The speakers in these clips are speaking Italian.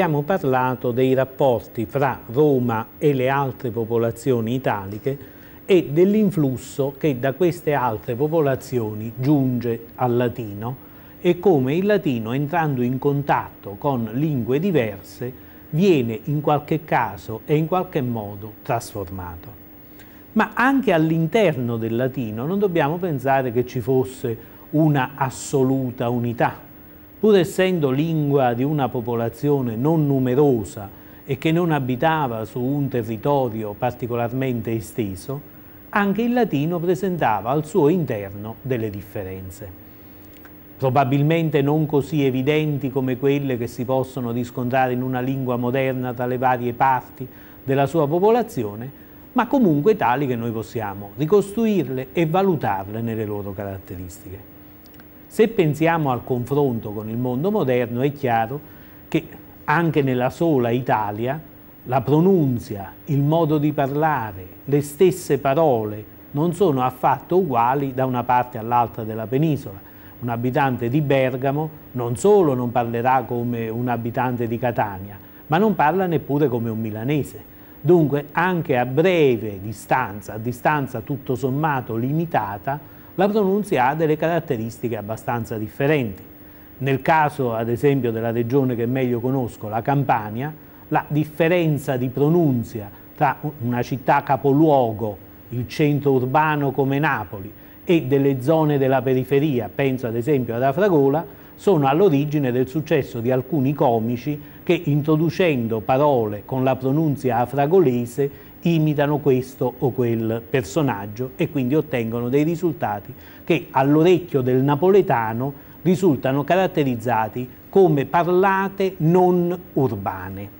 abbiamo parlato dei rapporti fra Roma e le altre popolazioni italiche e dell'influsso che da queste altre popolazioni giunge al latino e come il latino entrando in contatto con lingue diverse viene in qualche caso e in qualche modo trasformato. Ma anche all'interno del latino non dobbiamo pensare che ci fosse una assoluta unità, pur essendo lingua di una popolazione non numerosa e che non abitava su un territorio particolarmente esteso, anche il latino presentava al suo interno delle differenze. Probabilmente non così evidenti come quelle che si possono riscontrare in una lingua moderna tra le varie parti della sua popolazione, ma comunque tali che noi possiamo ricostruirle e valutarle nelle loro caratteristiche. Se pensiamo al confronto con il mondo moderno è chiaro che anche nella sola Italia la pronunzia, il modo di parlare, le stesse parole non sono affatto uguali da una parte all'altra della penisola. Un abitante di Bergamo non solo non parlerà come un abitante di Catania, ma non parla neppure come un milanese. Dunque anche a breve distanza, a distanza tutto sommato limitata, la pronuncia ha delle caratteristiche abbastanza differenti. Nel caso, ad esempio, della regione che meglio conosco, la Campania, la differenza di pronunzia tra una città capoluogo, il centro urbano come Napoli, e delle zone della periferia, penso ad esempio ad Afragola, sono all'origine del successo di alcuni comici che introducendo parole con la pronunzia afragolese imitano questo o quel personaggio e quindi ottengono dei risultati che all'orecchio del napoletano risultano caratterizzati come parlate non urbane,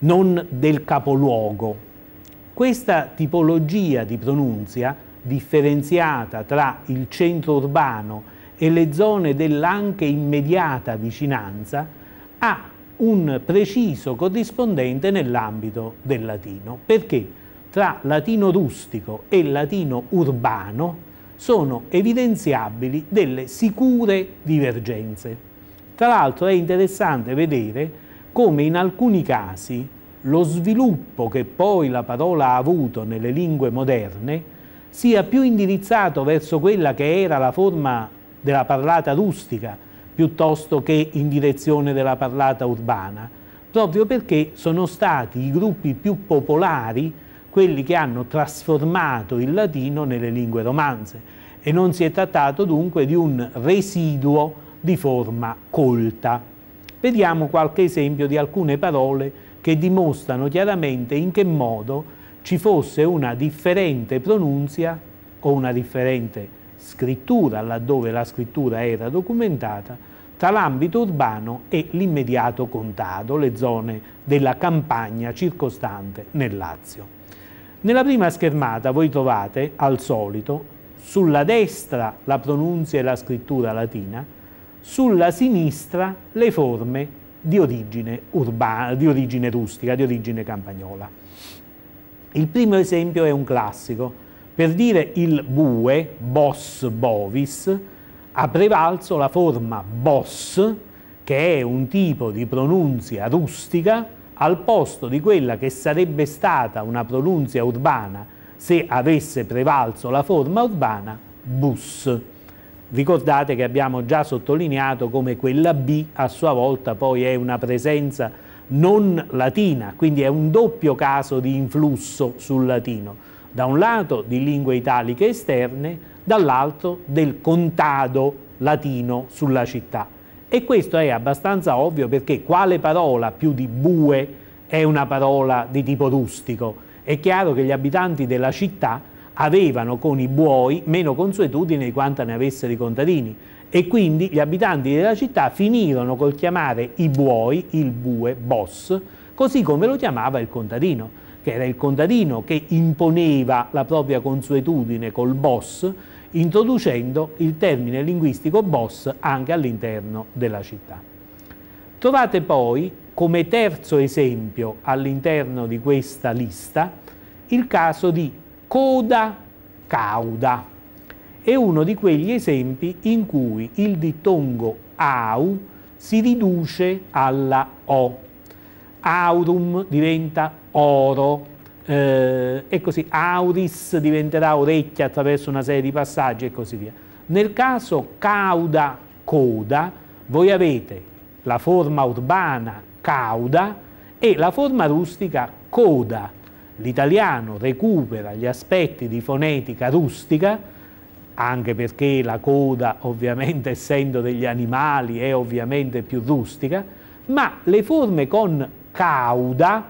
non del capoluogo. Questa tipologia di pronunzia, differenziata tra il centro urbano e le zone dell'anche immediata vicinanza, ha un preciso corrispondente nell'ambito del latino, perché tra latino rustico e latino urbano sono evidenziabili delle sicure divergenze. Tra l'altro è interessante vedere come in alcuni casi lo sviluppo che poi la parola ha avuto nelle lingue moderne sia più indirizzato verso quella che era la forma della parlata rustica, piuttosto che in direzione della parlata urbana, proprio perché sono stati i gruppi più popolari quelli che hanno trasformato il latino nelle lingue romanze e non si è trattato dunque di un residuo di forma colta. Vediamo qualche esempio di alcune parole che dimostrano chiaramente in che modo ci fosse una differente pronunzia o una differente scrittura, laddove la scrittura era documentata, tra l'ambito urbano e l'immediato contado, le zone della campagna circostante nel Lazio. Nella prima schermata voi trovate, al solito, sulla destra la pronunzia e la scrittura latina, sulla sinistra le forme di origine, urbana, di origine rustica, di origine campagnola. Il primo esempio è un classico, per dire il bue, bos bovis, ha prevalso la forma bos, che è un tipo di pronunzia rustica, al posto di quella che sarebbe stata una pronunzia urbana se avesse prevalso la forma urbana bus. Ricordate che abbiamo già sottolineato come quella B a sua volta poi è una presenza non latina, quindi è un doppio caso di influsso sul latino da un lato di lingue italiche esterne, dall'altro del contado latino sulla città. E questo è abbastanza ovvio perché quale parola più di bue è una parola di tipo rustico? È chiaro che gli abitanti della città avevano con i buoi meno consuetudine di quanta ne avessero i contadini e quindi gli abitanti della città finirono col chiamare i buoi, il bue, boss, così come lo chiamava il contadino che era il contadino che imponeva la propria consuetudine col boss, introducendo il termine linguistico boss anche all'interno della città. Trovate poi come terzo esempio all'interno di questa lista il caso di coda cauda. È uno di quegli esempi in cui il dittongo au si riduce alla o aurum diventa oro, eh, e così auris diventerà orecchia attraverso una serie di passaggi e così via. Nel caso cauda coda voi avete la forma urbana cauda e la forma rustica coda. L'italiano recupera gli aspetti di fonetica rustica, anche perché la coda ovviamente essendo degli animali è ovviamente più rustica, ma le forme con cauda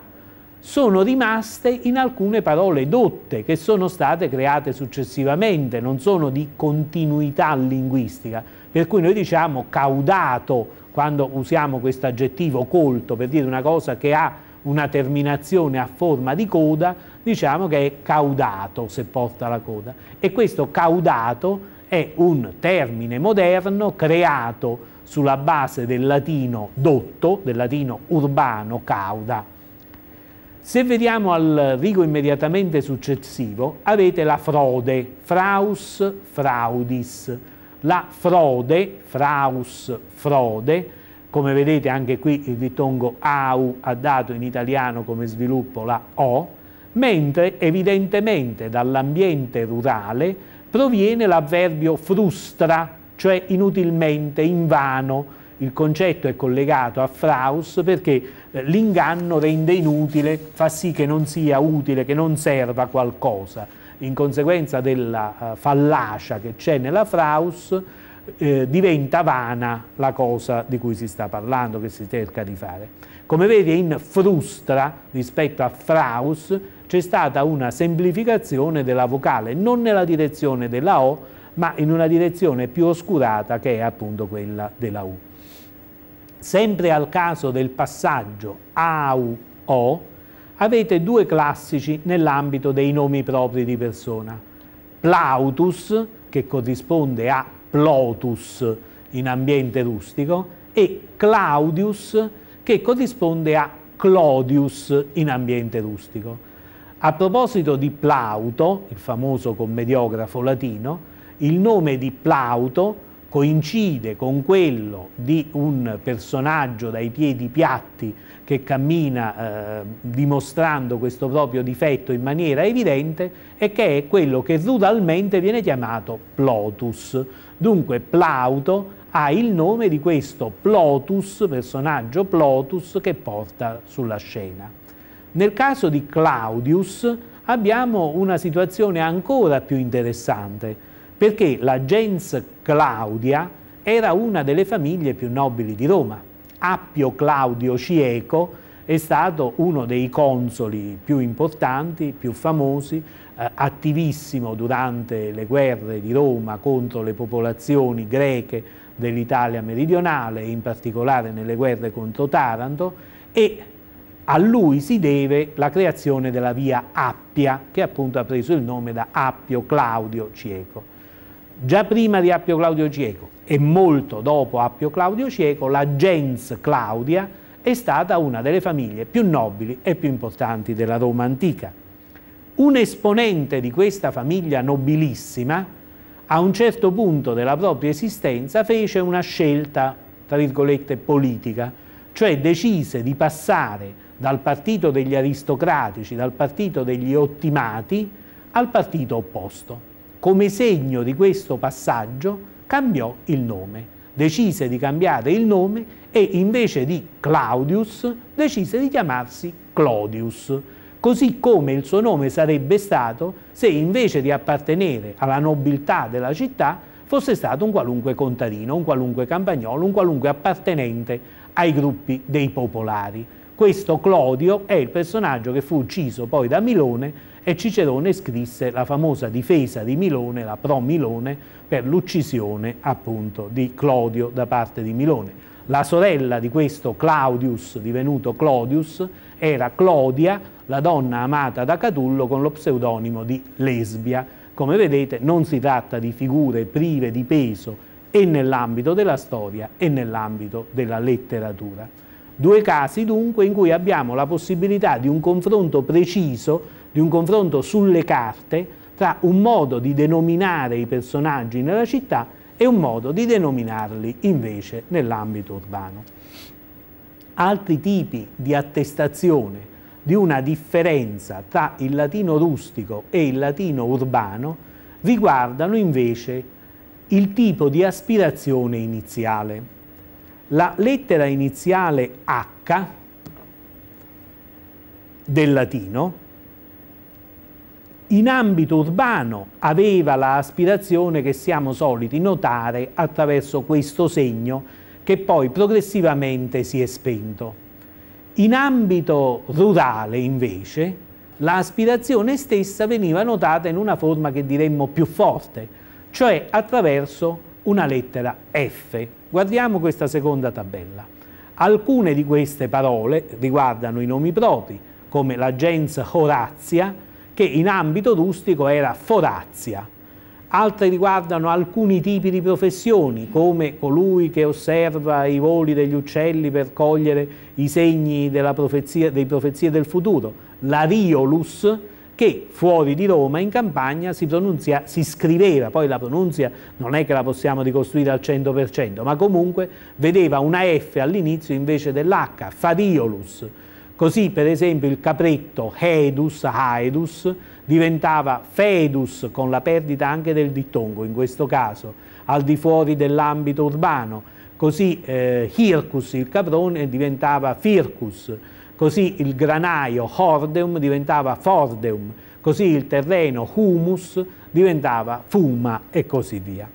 sono rimaste in alcune parole dotte che sono state create successivamente, non sono di continuità linguistica, per cui noi diciamo caudato quando usiamo questo aggettivo colto per dire una cosa che ha una terminazione a forma di coda, diciamo che è caudato se porta la coda. E questo caudato è un termine moderno creato sulla base del latino dotto, del latino urbano, cauda. Se vediamo al rigo immediatamente successivo, avete la frode, fraus, fraudis. La frode, fraus, frode, come vedete anche qui il dittongo au ha dato in italiano come sviluppo la o, mentre evidentemente dall'ambiente rurale proviene l'avverbio frustra, cioè inutilmente, in vano. Il concetto è collegato a Fraus perché eh, l'inganno rende inutile, fa sì che non sia utile, che non serva qualcosa. In conseguenza della eh, fallacia che c'è nella Fraus, eh, diventa vana la cosa di cui si sta parlando, che si cerca di fare. Come vedi in frustra rispetto a fraus c'è stata una semplificazione della vocale, non nella direzione della O, ma in una direzione più oscurata che è appunto quella della U. Sempre al caso del passaggio AU-O avete due classici nell'ambito dei nomi propri di persona. Plautus, che corrisponde a Plotus in ambiente rustico, e Claudius, che corrisponde a Clodius in ambiente rustico. A proposito di Plauto, il famoso commediografo latino, il nome di Plauto coincide con quello di un personaggio dai piedi piatti che cammina eh, dimostrando questo proprio difetto in maniera evidente e che è quello che ruralmente viene chiamato Plotus. Dunque Plauto ha il nome di questo Plotus, personaggio Plotus che porta sulla scena. Nel caso di Claudius abbiamo una situazione ancora più interessante perché la gens Claudia era una delle famiglie più nobili di Roma. Appio Claudio Cieco è stato uno dei consoli più importanti, più famosi, eh, attivissimo durante le guerre di Roma contro le popolazioni greche dell'Italia meridionale, in particolare nelle guerre contro Taranto, e a lui si deve la creazione della via Appia, che appunto ha preso il nome da Appio Claudio Cieco già prima di Appio Claudio Cieco e molto dopo Appio Claudio Cieco, la gens Claudia è stata una delle famiglie più nobili e più importanti della Roma antica. Un esponente di questa famiglia nobilissima, a un certo punto della propria esistenza, fece una scelta, tra virgolette, politica, cioè decise di passare dal partito degli aristocratici, dal partito degli ottimati, al partito opposto, come segno di questo passaggio, cambiò il nome. Decise di cambiare il nome e invece di Claudius decise di chiamarsi Clodius, così come il suo nome sarebbe stato se invece di appartenere alla nobiltà della città fosse stato un qualunque contadino, un qualunque campagnolo, un qualunque appartenente ai gruppi dei popolari. Questo Clodio è il personaggio che fu ucciso poi da Milone e Cicerone scrisse la famosa difesa di Milone, la pro Milone, per l'uccisione appunto di Clodio da parte di Milone. La sorella di questo Claudius, divenuto Clodius, era Clodia, la donna amata da Catullo con lo pseudonimo di Lesbia. Come vedete non si tratta di figure prive di peso e nell'ambito della storia e nell'ambito della letteratura. Due casi dunque in cui abbiamo la possibilità di un confronto preciso di un confronto sulle carte tra un modo di denominare i personaggi nella città e un modo di denominarli invece nell'ambito urbano. Altri tipi di attestazione di una differenza tra il latino rustico e il latino urbano riguardano invece il tipo di aspirazione iniziale. La lettera iniziale H del latino in ambito urbano aveva l'aspirazione che siamo soliti notare attraverso questo segno che poi progressivamente si è spento. In ambito rurale invece l'aspirazione stessa veniva notata in una forma che diremmo più forte, cioè attraverso una lettera F. Guardiamo questa seconda tabella. Alcune di queste parole riguardano i nomi propri, come l'agenza Horazia, che in ambito rustico era forazia. Altre riguardano alcuni tipi di professioni, come colui che osserva i voli degli uccelli per cogliere i segni della profezia, dei profezie del futuro, la riolus, che fuori di Roma, in campagna, si, pronunzia, si scriveva, poi la pronunzia non è che la possiamo ricostruire al 100%, ma comunque vedeva una F all'inizio invece dell'H, fariolus, Così per esempio il capretto Hedus, Haedus, diventava Fedus con la perdita anche del dittongo in questo caso, al di fuori dell'ambito urbano. Così eh, Hircus, il caprone, diventava Fircus. Così il granaio Hordeum diventava Fordeum. Così il terreno Humus diventava Fuma e così via.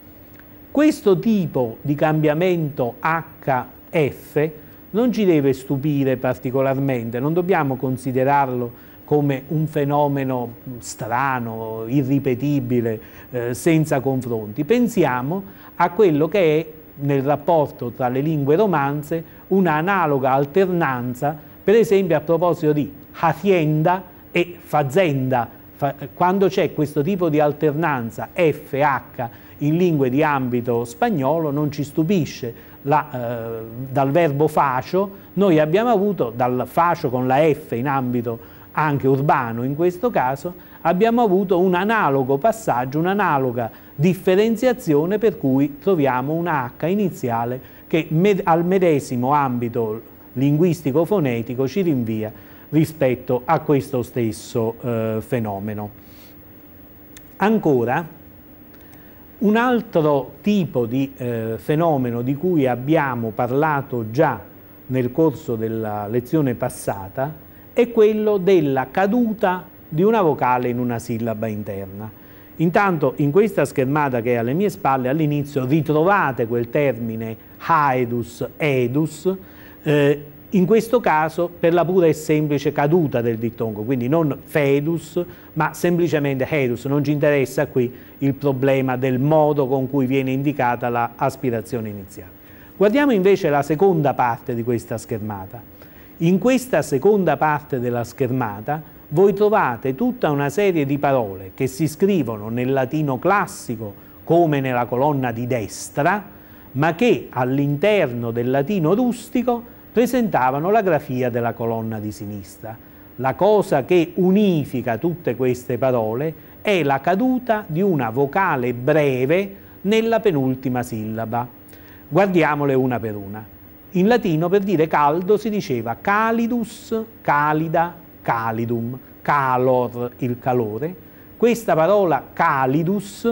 Questo tipo di cambiamento HF non ci deve stupire particolarmente, non dobbiamo considerarlo come un fenomeno strano, irripetibile, eh, senza confronti. Pensiamo a quello che è nel rapporto tra le lingue romanze una analoga alternanza, per esempio a proposito di hacienda e fazenda, Fa quando c'è questo tipo di alternanza FH in lingue di ambito spagnolo non ci stupisce, la, eh, dal verbo facio, noi abbiamo avuto, dal facio con la F in ambito anche urbano in questo caso, abbiamo avuto un analogo passaggio, un'analoga differenziazione per cui troviamo una H iniziale che med al medesimo ambito linguistico-fonetico ci rinvia rispetto a questo stesso eh, fenomeno. Ancora, un altro tipo di eh, fenomeno di cui abbiamo parlato già nel corso della lezione passata è quello della caduta di una vocale in una sillaba interna. Intanto in questa schermata che è alle mie spalle all'inizio ritrovate quel termine haedus, edus, eh, in questo caso per la pura e semplice caduta del dittongo, quindi non fedus, ma semplicemente hedus, non ci interessa qui il problema del modo con cui viene indicata la iniziale. Guardiamo invece la seconda parte di questa schermata. In questa seconda parte della schermata voi trovate tutta una serie di parole che si scrivono nel latino classico come nella colonna di destra, ma che all'interno del latino rustico presentavano la grafia della colonna di sinistra. La cosa che unifica tutte queste parole è la caduta di una vocale breve nella penultima sillaba. Guardiamole una per una. In latino per dire caldo si diceva calidus, calida, calidum, calor, il calore. Questa parola calidus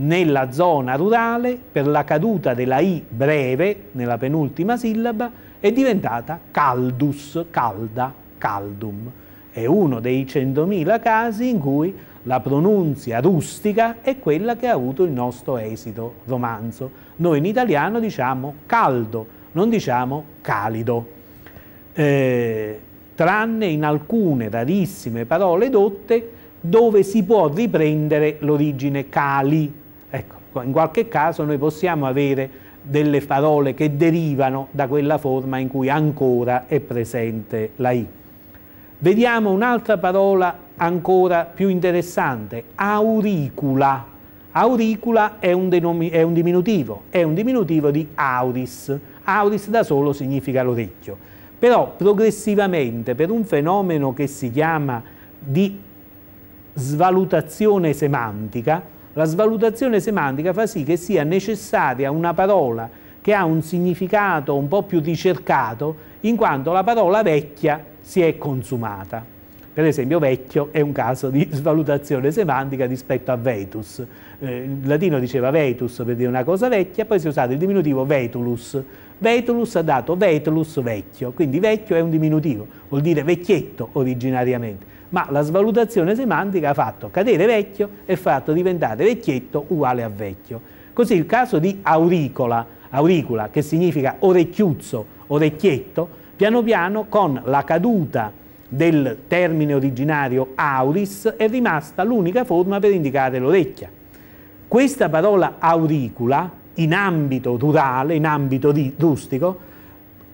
nella zona rurale per la caduta della I breve nella penultima sillaba è diventata caldus, calda, caldum. È uno dei 100.000 casi in cui la pronunzia rustica è quella che ha avuto il nostro esito romanzo. Noi in italiano diciamo caldo, non diciamo calido. Eh, tranne in alcune rarissime parole dotte dove si può riprendere l'origine cali, in qualche caso noi possiamo avere delle parole che derivano da quella forma in cui ancora è presente la I. Vediamo un'altra parola ancora più interessante, auricula. Auricula è un, è un, diminutivo, è un diminutivo di auris. Auris da solo significa l'orecchio. Però progressivamente per un fenomeno che si chiama di svalutazione semantica, la svalutazione semantica fa sì che sia necessaria una parola che ha un significato un po' più ricercato, in quanto la parola vecchia si è consumata. Per esempio vecchio è un caso di svalutazione semantica rispetto a vetus. Eh, il latino diceva vetus per dire una cosa vecchia, poi si è usato il diminutivo vetulus Vetulus ha dato Vetulus vecchio, quindi vecchio è un diminutivo, vuol dire vecchietto originariamente, ma la svalutazione semantica ha fatto cadere vecchio e fatto diventare vecchietto uguale a vecchio. Così il caso di auricola, auricula che significa orecchiuzzo, orecchietto, piano piano con la caduta del termine originario auris è rimasta l'unica forma per indicare l'orecchia. Questa parola auricula in ambito rurale, in ambito di, rustico,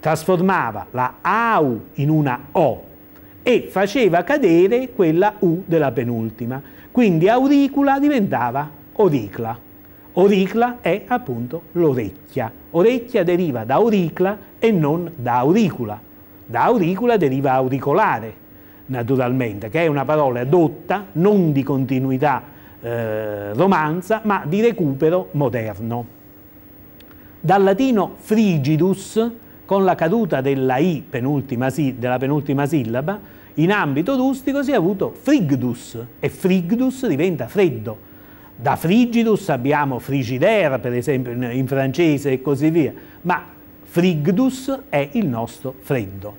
trasformava la AU in una O e faceva cadere quella U della penultima. Quindi auricula diventava oricla. Oricla è appunto l'orecchia. Orecchia deriva da auricla e non da auricula. Da auricola deriva auricolare, naturalmente, che è una parola adotta non di continuità eh, romanza, ma di recupero moderno dal latino frigidus, con la caduta della I penultima, della penultima sillaba, in ambito rustico si è avuto frigdus e frigdus diventa freddo. Da frigidus abbiamo frigidaire, per esempio, in francese e così via, ma frigdus è il nostro freddo.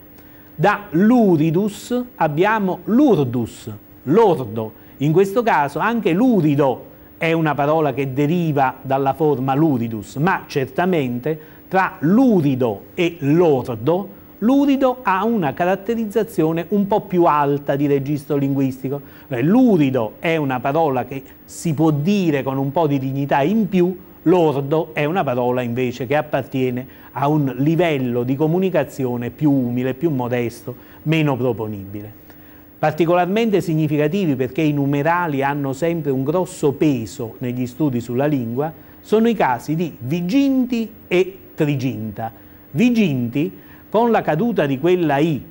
Da luridus abbiamo lurdus, lordo. In questo caso anche lurido è una parola che deriva dalla forma luridus, ma certamente tra lurido e lordo, lurido ha una caratterizzazione un po' più alta di registro linguistico. Eh, lurido è una parola che si può dire con un po' di dignità in più, lordo è una parola invece che appartiene a un livello di comunicazione più umile, più modesto, meno proponibile particolarmente significativi perché i numerali hanno sempre un grosso peso negli studi sulla lingua, sono i casi di Viginti e Triginta. Viginti, con la caduta di quella I,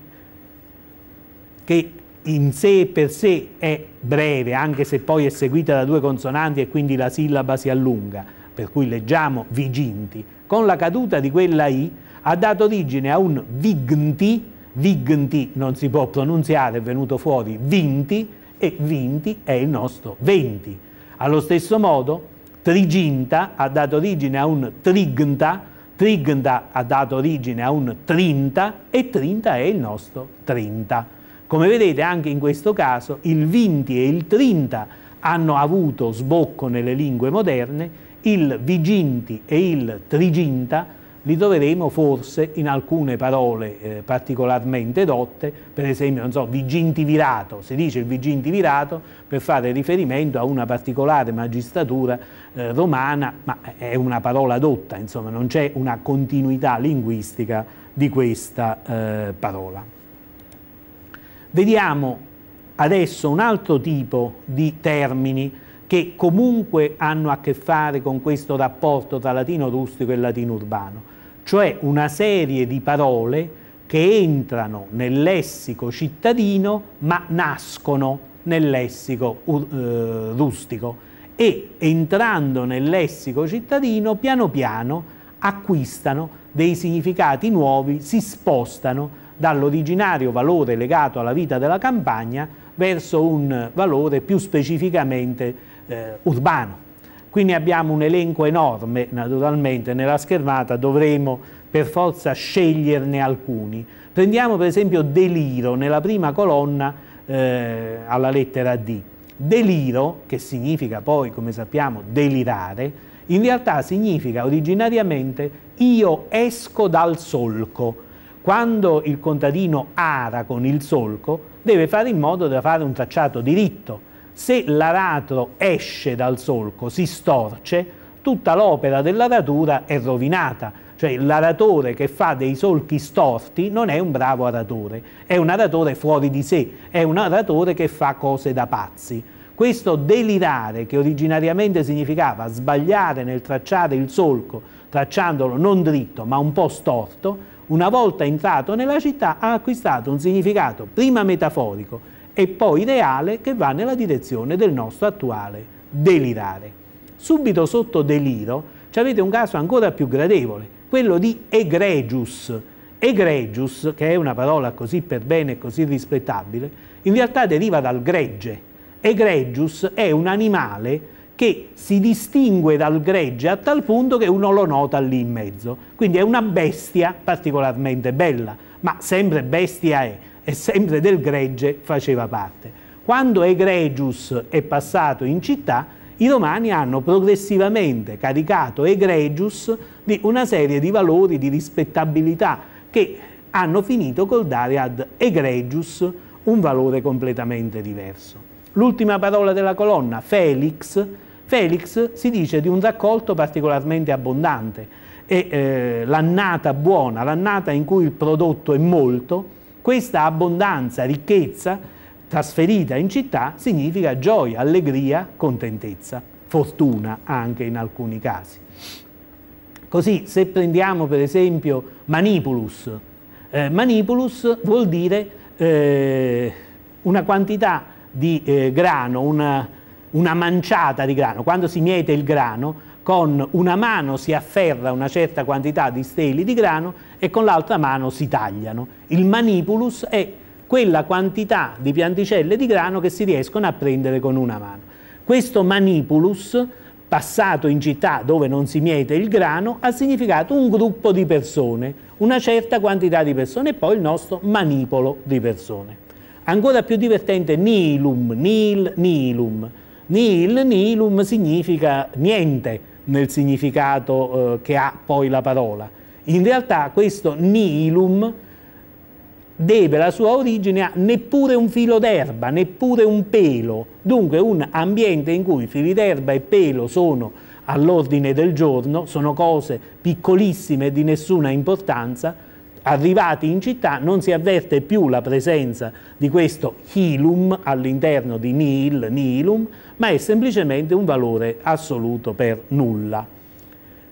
che in sé e per sé è breve, anche se poi è seguita da due consonanti e quindi la sillaba si allunga, per cui leggiamo Viginti, con la caduta di quella I ha dato origine a un Vignti, Vigenti non si può pronunziare, è venuto fuori vinti e vinti è il nostro venti. Allo stesso modo Triginta ha dato origine a un Triganta, Triganta ha dato origine a un Trinta e Trinta è il nostro Trinta. Come vedete anche in questo caso il vinti e il Trinta hanno avuto sbocco nelle lingue moderne, il Viginti e il Triginta li troveremo forse in alcune parole eh, particolarmente dotte, per esempio, non so, vigintivirato, si dice il vigintivirato per fare riferimento a una particolare magistratura eh, romana, ma è una parola dotta, insomma, non c'è una continuità linguistica di questa eh, parola. Vediamo adesso un altro tipo di termini che comunque hanno a che fare con questo rapporto tra latino rustico e latino urbano cioè una serie di parole che entrano nel lessico cittadino ma nascono nel lessico uh, rustico e entrando nel lessico cittadino piano piano acquistano dei significati nuovi, si spostano dall'originario valore legato alla vita della campagna verso un valore più specificamente eh, urbano qui ne abbiamo un elenco enorme, naturalmente, nella schermata dovremo per forza sceglierne alcuni. Prendiamo per esempio deliro nella prima colonna eh, alla lettera D. Deliro, che significa poi, come sappiamo, delirare, in realtà significa originariamente io esco dal solco. Quando il contadino ara con il solco deve fare in modo da fare un tracciato diritto se l'aratro esce dal solco, si storce, tutta l'opera dell'aratura è rovinata. Cioè l'aratore che fa dei solchi storti non è un bravo aratore, è un aratore fuori di sé, è un aratore che fa cose da pazzi. Questo delirare, che originariamente significava sbagliare nel tracciare il solco, tracciandolo non dritto ma un po' storto, una volta entrato nella città ha acquistato un significato prima metaforico e poi ideale che va nella direzione del nostro attuale delirare. Subito sotto deliro avete un caso ancora più gradevole, quello di egregius. Egregius, che è una parola così per bene e così rispettabile, in realtà deriva dal gregge. Egregius è un animale che si distingue dal gregge a tal punto che uno lo nota lì in mezzo. Quindi è una bestia particolarmente bella, ma sempre bestia è e sempre del gregge faceva parte. Quando Egregius è passato in città, i romani hanno progressivamente caricato Egregius di una serie di valori di rispettabilità che hanno finito col dare ad Egregius un valore completamente diverso. L'ultima parola della colonna, Felix, Felix si dice di un raccolto particolarmente abbondante e eh, l'annata buona, l'annata in cui il prodotto è molto, questa abbondanza, ricchezza trasferita in città significa gioia, allegria, contentezza, fortuna anche in alcuni casi. Così se prendiamo per esempio manipulus, eh, manipulus vuol dire eh, una quantità di eh, grano, una, una manciata di grano, quando si miete il grano con una mano si afferra una certa quantità di steli di grano e con l'altra mano si tagliano. Il manipulus è quella quantità di pianticelle di grano che si riescono a prendere con una mano. Questo manipulus, passato in città dove non si miete il grano, ha significato un gruppo di persone, una certa quantità di persone e poi il nostro manipolo di persone. Ancora più divertente nilum, nil, nilum. Nil, nilum significa niente, nel significato eh, che ha poi la parola. In realtà questo nihilum deve la sua origine a neppure un filo d'erba, neppure un pelo, dunque un ambiente in cui fili d'erba e pelo sono all'ordine del giorno, sono cose piccolissime di nessuna importanza, arrivati in città non si avverte più la presenza di questo hilum all'interno di nihil, nihilum, ma è semplicemente un valore assoluto per nulla.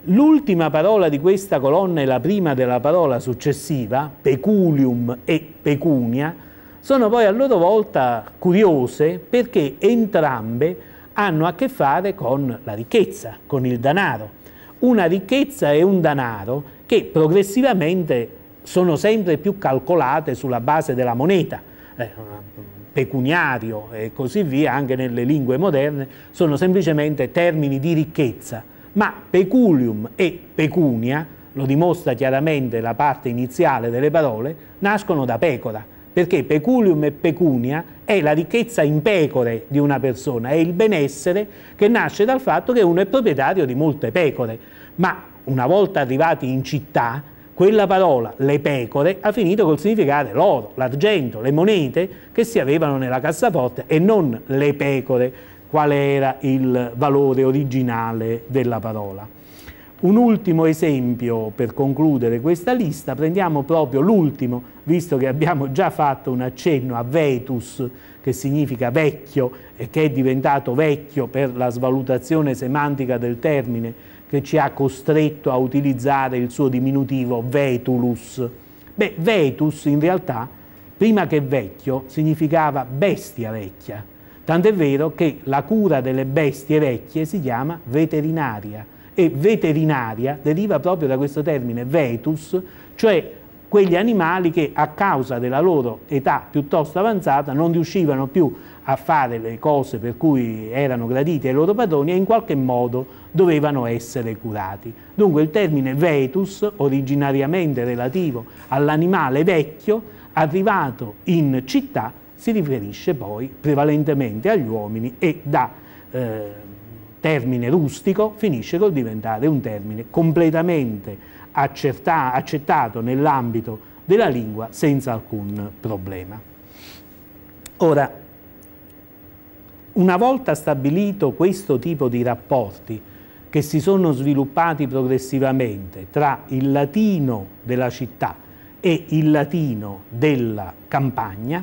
L'ultima parola di questa colonna e la prima della parola successiva, peculium e pecunia, sono poi a loro volta curiose perché entrambe hanno a che fare con la ricchezza, con il danaro. Una ricchezza e un danaro che progressivamente sono sempre più calcolate sulla base della moneta. Eh, pecuniario e così via, anche nelle lingue moderne, sono semplicemente termini di ricchezza, ma peculium e pecunia, lo dimostra chiaramente la parte iniziale delle parole, nascono da pecora, perché peculium e pecunia è la ricchezza in pecore di una persona, è il benessere che nasce dal fatto che uno è proprietario di molte pecore, ma una volta arrivati in città quella parola, le pecore, ha finito col significare l'oro, l'argento, le monete che si avevano nella cassaforte e non le pecore, quale era il valore originale della parola. Un ultimo esempio per concludere questa lista, prendiamo proprio l'ultimo, visto che abbiamo già fatto un accenno a vetus, che significa vecchio e che è diventato vecchio per la svalutazione semantica del termine che ci ha costretto a utilizzare il suo diminutivo vetulus. Beh, vetus in realtà, prima che vecchio, significava bestia vecchia. Tant'è vero che la cura delle bestie vecchie si chiama veterinaria e veterinaria deriva proprio da questo termine vetus, cioè quegli animali che a causa della loro età piuttosto avanzata non riuscivano più a fare le cose per cui erano graditi ai loro padroni e in qualche modo dovevano essere curati. Dunque il termine vetus, originariamente relativo all'animale vecchio, arrivato in città, si riferisce poi prevalentemente agli uomini e da eh, termine rustico finisce col diventare un termine completamente accerta, accettato nell'ambito della lingua senza alcun problema. Ora, una volta stabilito questo tipo di rapporti che si sono sviluppati progressivamente tra il latino della città e il latino della campagna,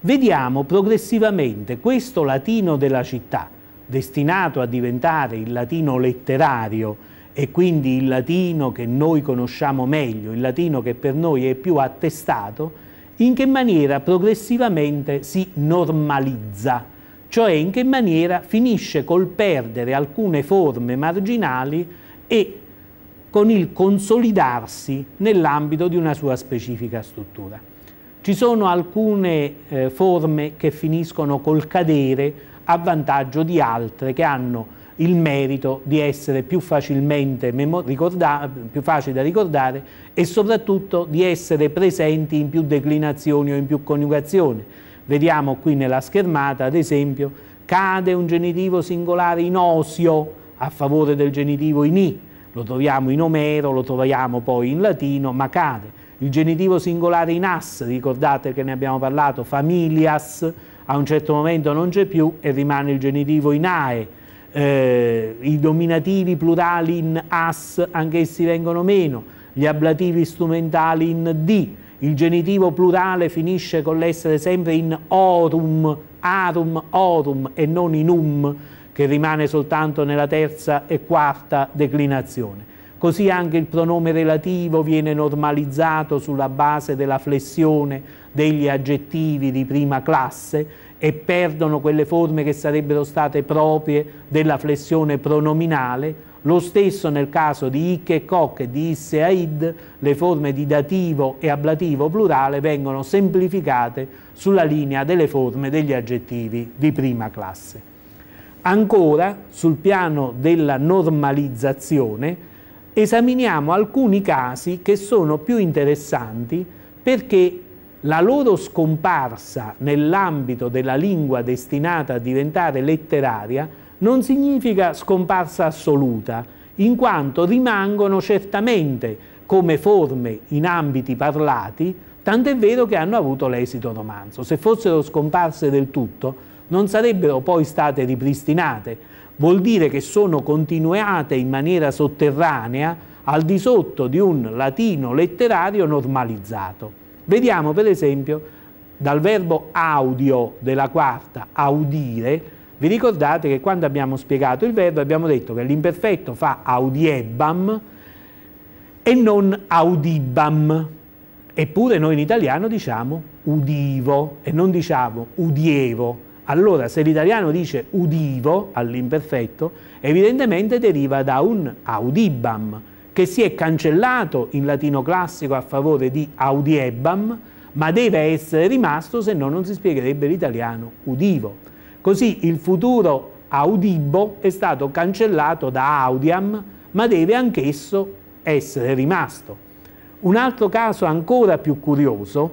vediamo progressivamente questo latino della città, destinato a diventare il latino letterario e quindi il latino che noi conosciamo meglio, il latino che per noi è più attestato, in che maniera progressivamente si normalizza cioè in che maniera finisce col perdere alcune forme marginali e con il consolidarsi nell'ambito di una sua specifica struttura. Ci sono alcune eh, forme che finiscono col cadere a vantaggio di altre che hanno il merito di essere più facilmente più facili da ricordare e soprattutto di essere presenti in più declinazioni o in più coniugazioni Vediamo qui nella schermata, ad esempio, cade un genitivo singolare in osio a favore del genitivo in i. Lo troviamo in Omero, lo troviamo poi in latino, ma cade. Il genitivo singolare in as, ricordate che ne abbiamo parlato, familias, a un certo momento non c'è più e rimane il genitivo in ae. Eh, I dominativi plurali in as, anch'essi vengono meno. Gli ablativi strumentali in di il genitivo plurale finisce con l'essere sempre in orum, arum, orum e non in um, che rimane soltanto nella terza e quarta declinazione. Così anche il pronome relativo viene normalizzato sulla base della flessione degli aggettivi di prima classe e perdono quelle forme che sarebbero state proprie della flessione pronominale, lo stesso nel caso di ic e Koch e di Isse Aid, le forme di dativo e ablativo plurale vengono semplificate sulla linea delle forme degli aggettivi di prima classe. Ancora, sul piano della normalizzazione, esaminiamo alcuni casi che sono più interessanti perché la loro scomparsa nell'ambito della lingua destinata a diventare letteraria non significa scomparsa assoluta, in quanto rimangono certamente come forme in ambiti parlati, tant'è vero che hanno avuto l'esito romanzo. Se fossero scomparse del tutto, non sarebbero poi state ripristinate. Vuol dire che sono continuate in maniera sotterranea al di sotto di un latino letterario normalizzato. Vediamo per esempio dal verbo audio della quarta, audire, vi ricordate che quando abbiamo spiegato il verbo abbiamo detto che l'imperfetto fa audiebam e non audibam. Eppure noi in italiano diciamo udivo e non diciamo udievo. Allora, se l'italiano dice udivo all'imperfetto, evidentemente deriva da un audibam, che si è cancellato in latino classico a favore di audiebam, ma deve essere rimasto, se no non si spiegherebbe l'italiano udivo. Così il futuro Audibo è stato cancellato da Audiam, ma deve anch'esso essere rimasto. Un altro caso ancora più curioso,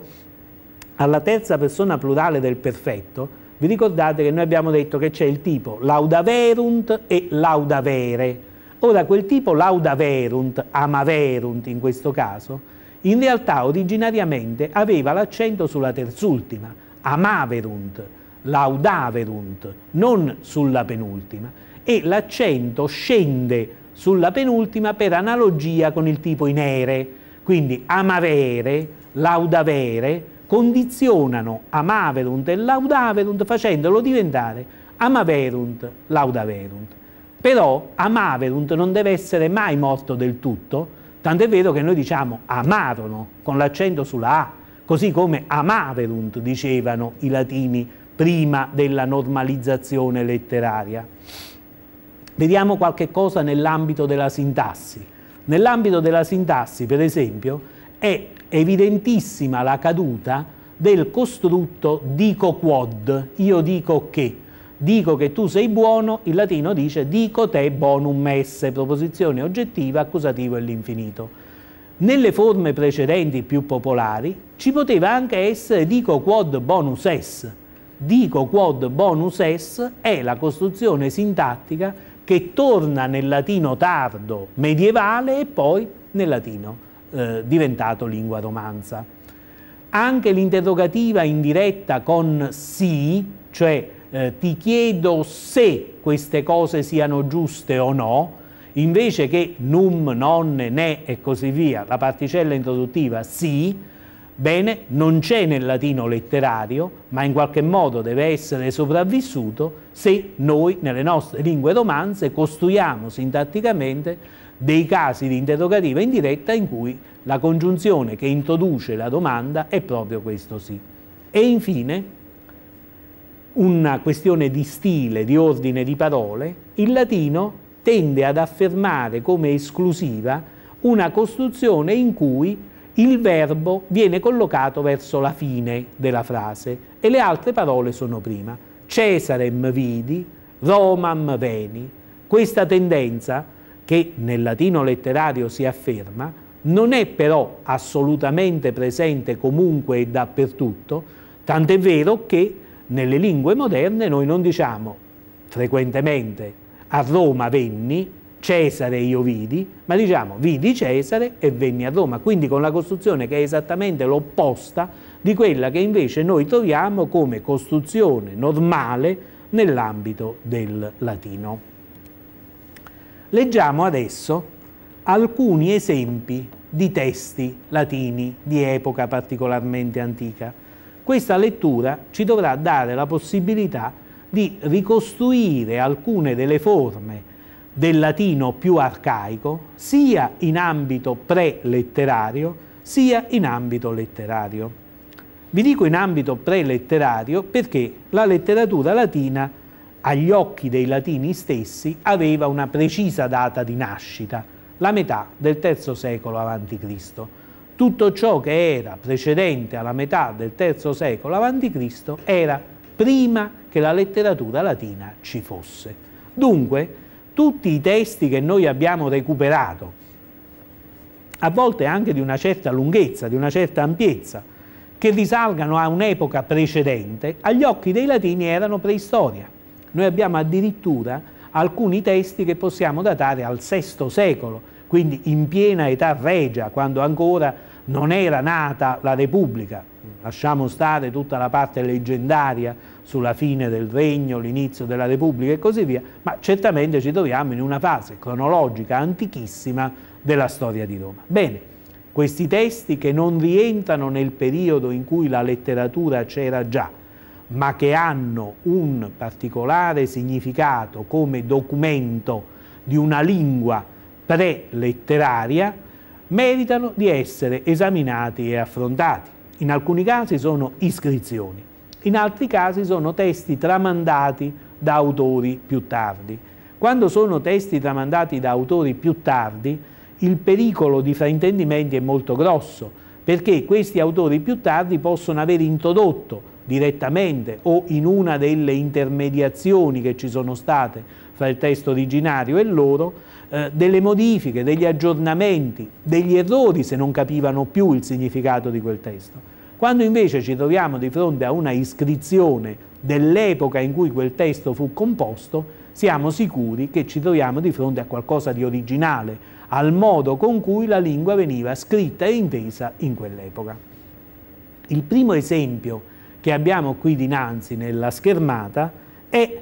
alla terza persona plurale del perfetto, vi ricordate che noi abbiamo detto che c'è il tipo laudaverunt e laudavere. Ora quel tipo laudaverunt, amaverunt in questo caso, in realtà originariamente aveva l'accento sulla terzultima, amaverunt, laudaverunt, non sulla penultima, e l'accento scende sulla penultima per analogia con il tipo inere. quindi amavere, laudavere, condizionano amaverunt e laudaverunt facendolo diventare amaverunt, laudaverunt. Però amaverunt non deve essere mai morto del tutto, tant'è vero che noi diciamo amarono con l'accento sulla A, così come amaverunt dicevano i latini prima della normalizzazione letteraria. Vediamo qualche cosa nell'ambito della sintassi. Nell'ambito della sintassi, per esempio, è evidentissima la caduta del costrutto dico quod, io dico che dico che tu sei buono, il latino dice dico te bonum esse, proposizione oggettiva, accusativo e l'infinito. Nelle forme precedenti più popolari ci poteva anche essere dico quod bonus es, dico quod bonus es è la costruzione sintattica che torna nel latino tardo medievale e poi nel latino eh, diventato lingua romanza. Anche l'interrogativa indiretta con sì, cioè eh, ti chiedo se queste cose siano giuste o no, invece che num, non, ne e così via, la particella introduttiva sì, Bene, non c'è nel latino letterario, ma in qualche modo deve essere sopravvissuto se noi nelle nostre lingue romanze costruiamo sintatticamente dei casi di interrogativa indiretta in cui la congiunzione che introduce la domanda è proprio questo sì. E infine, una questione di stile, di ordine di parole, il latino tende ad affermare come esclusiva una costruzione in cui il verbo viene collocato verso la fine della frase e le altre parole sono prima. Cesarem vidi, Romam veni. Questa tendenza, che nel latino letterario si afferma, non è però assolutamente presente comunque e dappertutto, tant'è vero che nelle lingue moderne noi non diciamo frequentemente a Roma venni, Cesare io vidi, ma diciamo vidi Cesare e venni a Roma, quindi con la costruzione che è esattamente l'opposta di quella che invece noi troviamo come costruzione normale nell'ambito del latino. Leggiamo adesso alcuni esempi di testi latini di epoca particolarmente antica. Questa lettura ci dovrà dare la possibilità di ricostruire alcune delle forme del latino più arcaico, sia in ambito pre-letterario, sia in ambito letterario. Vi dico in ambito pre-letterario perché la letteratura latina, agli occhi dei latini stessi, aveva una precisa data di nascita, la metà del III secolo a.C. Tutto ciò che era precedente alla metà del III secolo a.C. era prima che la letteratura latina ci fosse. Dunque, tutti i testi che noi abbiamo recuperato, a volte anche di una certa lunghezza, di una certa ampiezza, che risalgano a un'epoca precedente, agli occhi dei latini erano preistoria. Noi abbiamo addirittura alcuni testi che possiamo datare al VI secolo, quindi in piena età regia, quando ancora non era nata la Repubblica lasciamo stare tutta la parte leggendaria sulla fine del regno, l'inizio della Repubblica e così via, ma certamente ci troviamo in una fase cronologica antichissima della storia di Roma. Bene, questi testi che non rientrano nel periodo in cui la letteratura c'era già, ma che hanno un particolare significato come documento di una lingua pre-letteraria, meritano di essere esaminati e affrontati. In alcuni casi sono iscrizioni, in altri casi sono testi tramandati da autori più tardi. Quando sono testi tramandati da autori più tardi, il pericolo di fraintendimenti è molto grosso, perché questi autori più tardi possono aver introdotto direttamente o in una delle intermediazioni che ci sono state fra il testo originario e loro, eh, delle modifiche, degli aggiornamenti, degli errori se non capivano più il significato di quel testo. Quando invece ci troviamo di fronte a una iscrizione dell'epoca in cui quel testo fu composto, siamo sicuri che ci troviamo di fronte a qualcosa di originale, al modo con cui la lingua veniva scritta e intesa in quell'epoca. Il primo esempio che abbiamo qui dinanzi nella schermata è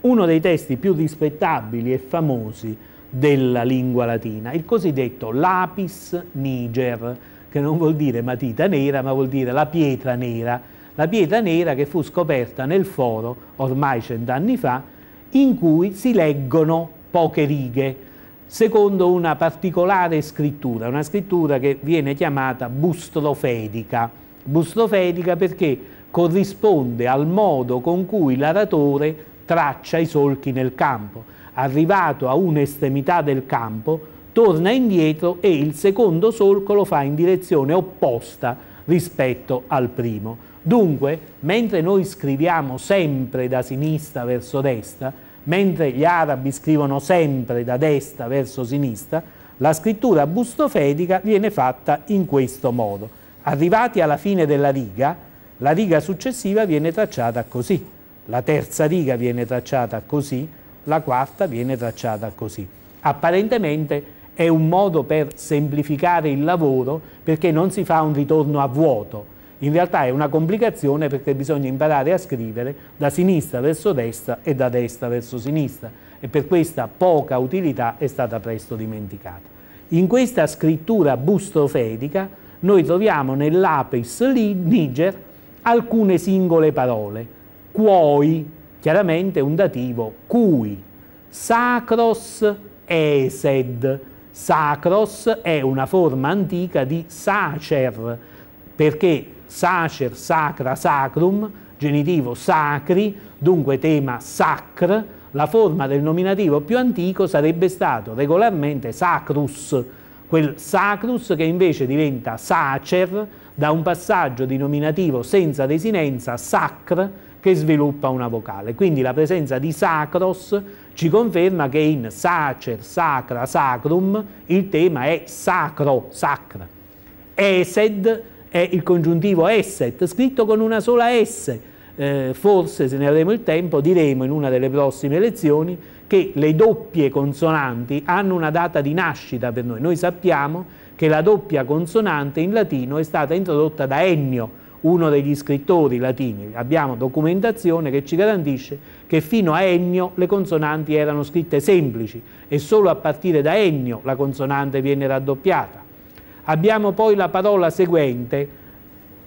uno dei testi più rispettabili e famosi della lingua latina, il cosiddetto lapis niger, che non vuol dire matita nera, ma vuol dire la pietra nera, la pietra nera che fu scoperta nel foro ormai cent'anni fa, in cui si leggono poche righe, secondo una particolare scrittura, una scrittura che viene chiamata bustrofedica. Bustrofedica perché corrisponde al modo con cui l'aratore traccia i solchi nel campo. Arrivato a un'estremità del campo, torna indietro e il secondo solco lo fa in direzione opposta rispetto al primo. Dunque, mentre noi scriviamo sempre da sinistra verso destra, mentre gli arabi scrivono sempre da destra verso sinistra, la scrittura bustofetica viene fatta in questo modo. Arrivati alla fine della riga, la riga successiva viene tracciata così, la terza riga viene tracciata così, la quarta viene tracciata così. Apparentemente è un modo per semplificare il lavoro perché non si fa un ritorno a vuoto. In realtà è una complicazione perché bisogna imparare a scrivere da sinistra verso destra e da destra verso sinistra e per questa poca utilità è stata presto dimenticata. In questa scrittura bustrofedica noi troviamo nell'Apis Niger alcune singole parole. Quoi, chiaramente un dativo, cui. Sacros esed. Sacros è una forma antica di sacer, perché sacer, sacra, sacrum, genitivo sacri, dunque tema sacr, la forma del nominativo più antico sarebbe stato regolarmente sacrus, quel sacrus che invece diventa sacer da un passaggio di nominativo senza desinenza, sacr, che sviluppa una vocale. Quindi la presenza di sacros ci conferma che in sacer, sacra, sacrum il tema è sacro, sacra. Esed è il congiuntivo esset, scritto con una sola S. Eh, forse se ne avremo il tempo diremo in una delle prossime lezioni che le doppie consonanti hanno una data di nascita per noi. Noi sappiamo che la doppia consonante in latino è stata introdotta da Ennio, uno degli scrittori latini. Abbiamo documentazione che ci garantisce che fino a Ennio le consonanti erano scritte semplici e solo a partire da Ennio la consonante viene raddoppiata. Abbiamo poi la parola seguente,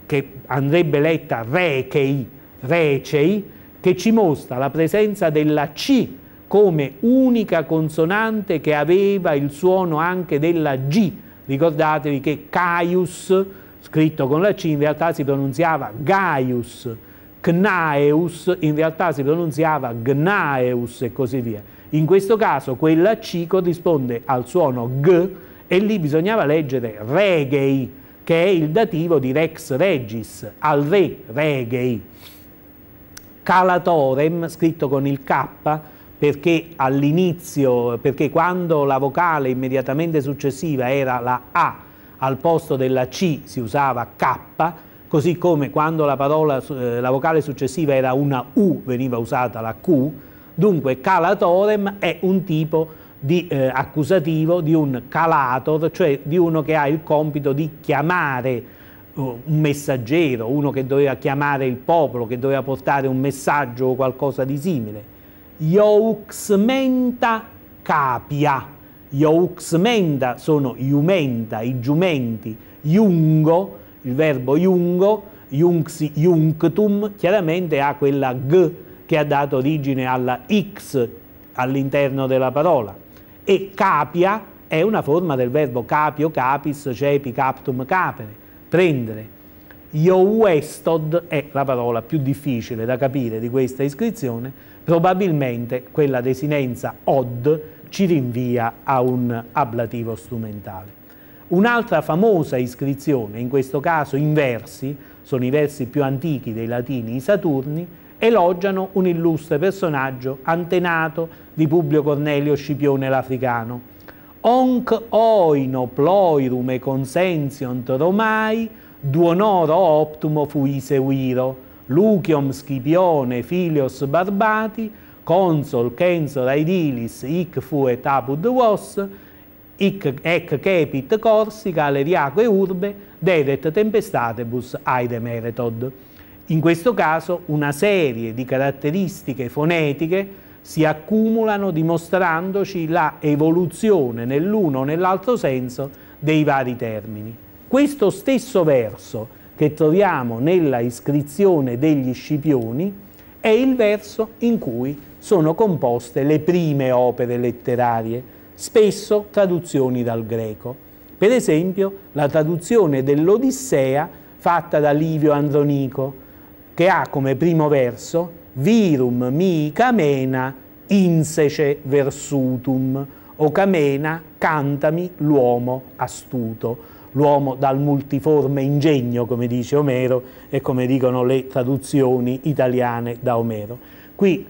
che andrebbe letta rechei, recei, che ci mostra la presenza della C come unica consonante che aveva il suono anche della G Ricordatevi che Caius, scritto con la C, in realtà si pronunziava Gaius, Cnaeus in realtà si pronunziava Gnaeus e così via. In questo caso quella C corrisponde al suono G e lì bisognava leggere regei, che è il dativo di rex regis, al re regei. Calatorem, scritto con il K, perché all'inizio, perché quando la vocale immediatamente successiva era la A, al posto della C si usava K, così come quando la, parola, eh, la vocale successiva era una U veniva usata la Q, dunque calatorem è un tipo di eh, accusativo di un calator, cioè di uno che ha il compito di chiamare oh, un messaggero, uno che doveva chiamare il popolo, che doveva portare un messaggio o qualcosa di simile. Iouxmenta capia. Iouxmenta sono iumenta, i giumenti. Iungo, il verbo iungo, iunxi, iunctum, chiaramente ha quella g che ha dato origine alla x all'interno della parola. E capia è una forma del verbo capio, capis, cepi, captum, capere, prendere. Iowestod è la parola più difficile da capire di questa iscrizione, probabilmente quella desinenza od ci rinvia a un ablativo strumentale. Un'altra famosa iscrizione, in questo caso in versi, sono i versi più antichi dei latini, i Saturni, elogiano un illustre personaggio antenato di Publio Cornelio Scipione l'Africano. Onc oino ploirume consensiont romai Duonoro Optumo fu Iseuiro, Lucium Scipione Filios Barbati, consol Censor Aedilis hic fuet apud vos, hic ec cepit Corsica, Leriaque Urbe, dedet tempestatebus aide meretod. In questo caso una serie di caratteristiche fonetiche si accumulano dimostrandoci la evoluzione nell'uno o nell'altro senso dei vari termini questo stesso verso che troviamo nella iscrizione degli Scipioni è il verso in cui sono composte le prime opere letterarie, spesso traduzioni dal greco. Per esempio la traduzione dell'Odissea fatta da Livio Andronico, che ha come primo verso virum mi camena insece versutum, o camena cantami l'uomo astuto l'uomo dal multiforme ingegno, come dice Omero e come dicono le traduzioni italiane da Omero. Qui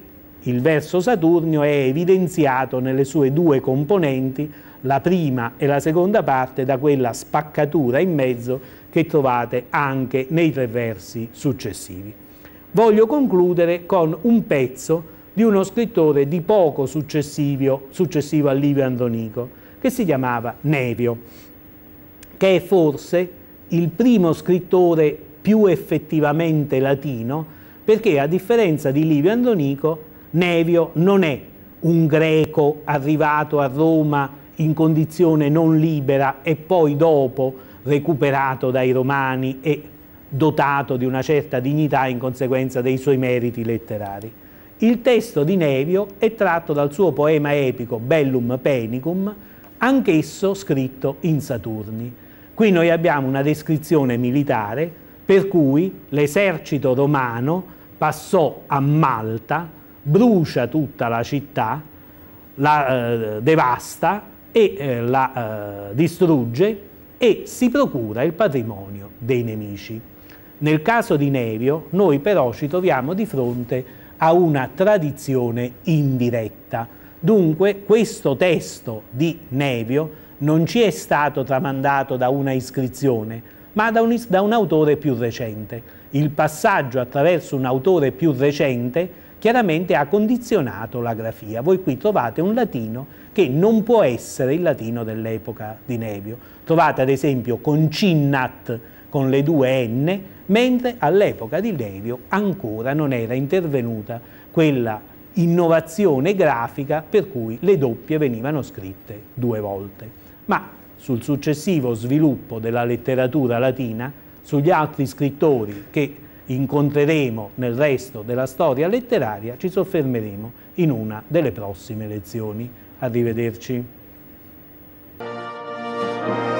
il verso Saturnio è evidenziato nelle sue due componenti, la prima e la seconda parte, da quella spaccatura in mezzo che trovate anche nei tre versi successivi. Voglio concludere con un pezzo di uno scrittore di poco successivo, successivo a Livio Andronico, che si chiamava Nevio che è forse il primo scrittore più effettivamente latino, perché a differenza di Livio Andronico, Nevio non è un greco arrivato a Roma in condizione non libera e poi dopo recuperato dai romani e dotato di una certa dignità in conseguenza dei suoi meriti letterari. Il testo di Nevio è tratto dal suo poema epico Bellum Penicum, anch'esso scritto in Saturni. Qui noi abbiamo una descrizione militare per cui l'esercito romano passò a Malta, brucia tutta la città, la eh, devasta e eh, la eh, distrugge e si procura il patrimonio dei nemici. Nel caso di Nevio noi però ci troviamo di fronte a una tradizione indiretta. Dunque questo testo di Nevio non ci è stato tramandato da una iscrizione, ma da un, da un autore più recente. Il passaggio attraverso un autore più recente chiaramente ha condizionato la grafia. Voi qui trovate un latino che non può essere il latino dell'epoca di Nevio. Trovate ad esempio concinnat con le due N, mentre all'epoca di Nevio ancora non era intervenuta quella innovazione grafica per cui le doppie venivano scritte due volte ma sul successivo sviluppo della letteratura latina, sugli altri scrittori che incontreremo nel resto della storia letteraria, ci soffermeremo in una delle prossime lezioni. Arrivederci.